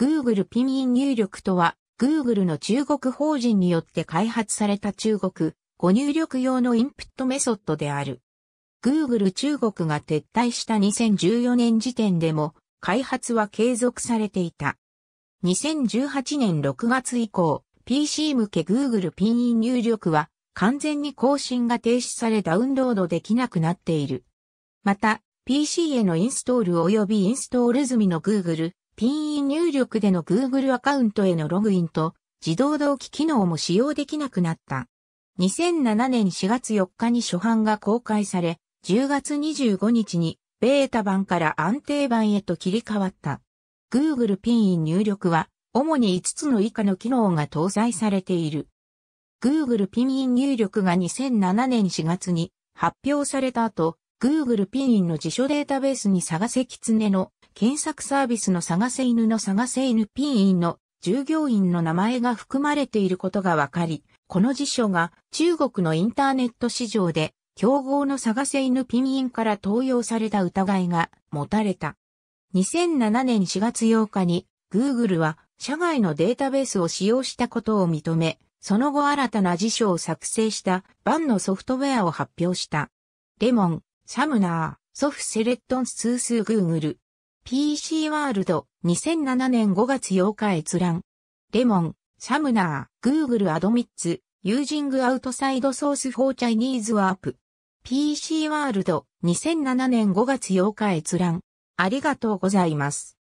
Google ピンイン入力とは、Google の中国法人によって開発された中国語入力用のインプットメソッドである。Google 中国が撤退した2014年時点でも開発は継続されていた。2018年6月以降、PC 向け Google ピンイン入力は完全に更新が停止されダウンロードできなくなっている。また、PC へのインストール及びインストール済みの Google ピンイン入力での Google アカウントへのログインと自動同期機能も使用できなくなった。2007年4月4日に初版が公開され、10月25日にベータ版から安定版へと切り替わった。Google ピンイン入力は主に5つの以下の機能が搭載されている。Google ピンイン入力が2007年4月に発表された後、Google ピンインの辞書データベースに探せ狐の検索サービスの探せ犬の探せ犬ピン員の従業員の名前が含まれていることがわかり、この辞書が中国のインターネット市場で競合の探せ犬ピンインから登用された疑いが持たれた。2007年4月8日に Google は社外のデータベースを使用したことを認め、その後新たな辞書を作成したバンのソフトウェアを発表した。レモン、サムナー、ソフセレットンスースーグーグル、PC ワールド2007年5月8日閲覧。レモン、サムナー、Google アドミッツ、ユージングアウトサイドソースフォーチャイニーズワープ。PC ワールド2007年5月8日閲覧。ありがとうございます。